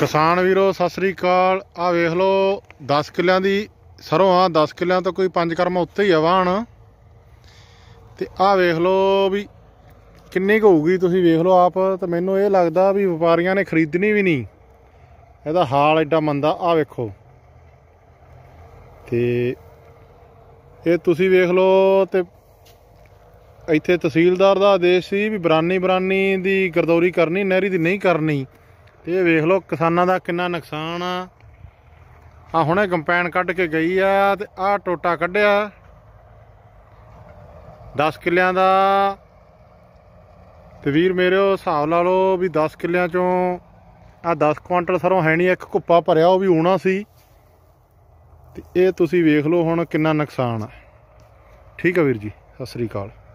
ਕਿਸਾਨ ਵੀਰੋ ਸਤਿ ਸ੍ਰੀ ਅਕਾਲ ਆ ਵੇਖ ਲਓ 10 ਕਿੱਲਿਆਂ ਦੀ ਸਰੋਂ ਆ 10 ਕਿੱਲਿਆਂ ਤੋਂ ਕੋਈ 5 ਕਰਮ ਉੱਤੇ ਹੀ ਆ ਵਾਣ ਤੇ ਆ ਵੇਖ ਲਓ ਵੀ ਕਿੰਨੀ ਕੁ ਹੋਊਗੀ ਤੁਸੀਂ ਵੇਖ ਲਓ ਆਪ ਤੇ ਮੈਨੂੰ ਇਹ ਲੱਗਦਾ ਵੀ ਵਪਾਰੀਆਂ ਨੇ ਖਰੀਦਣੀ ਵੀ ਨਹੀਂ ਇਹਦਾ ਹਾਲ ਐਡਾ ਮੰਦਾ ਆ ਵੇਖੋ ਤੇ ਇਹ ਤੁਸੀਂ ਵੇਖ ਲਓ ਤੇ ਇੱਥੇ ਤਹਿਸੀਲਦਾਰ ਦਾ ਆਦੇਸ਼ ਸੀ ਵੀ ਬਰਾਨੀ ਬਰਾਨੀ ਦੀ ਗਰਦੌਰੀ ਕਰਨੀ ਨਹਿਰੀ ਦੀ ਨਹੀਂ ਕਰਨੀ ਤੇ ਇਹ ਵੇਖ ਲਓ ਕਿਸਾਨਾਂ ਦਾ ਕਿੰਨਾ ਨੁਕਸਾਨ ਆ ਆ ਹੁਣੇ ਕੰਪੈਨ ਕੱਢ ਕੇ ਗਈ ਆ ਤੇ ਆ ਟੋਟਾ ਕੱਢਿਆ 10 ਕਿੱਲਿਆਂ ਦਾ ਤੇ ਵੀਰ ਮੇਰੇ ਉਹ ਹਿਸਾਬ ਲਾ ਲਓ ਵੀ 10 ਕਿੱਲਿਆਂ ਚੋਂ ਆ 10 ਕੁਇੰਟਲ ਸਰੋਂ ਹੈ ਨਹੀਂ ਇੱਕ ਕੁੱਪਾ ਭਰਿਆ ਉਹ ਵੀ ਹੋਣਾ ਸੀ ਤੇ ਇਹ ਤੁਸੀਂ ਵੇਖ ਲਓ ਹੁਣ ਕਿੰਨਾ ਨੁਕਸਾਨ ਆ ਠੀਕ ਆ ਵੀਰ ਜੀ ਸਤਿ ਸ੍ਰੀ ਅਕਾਲ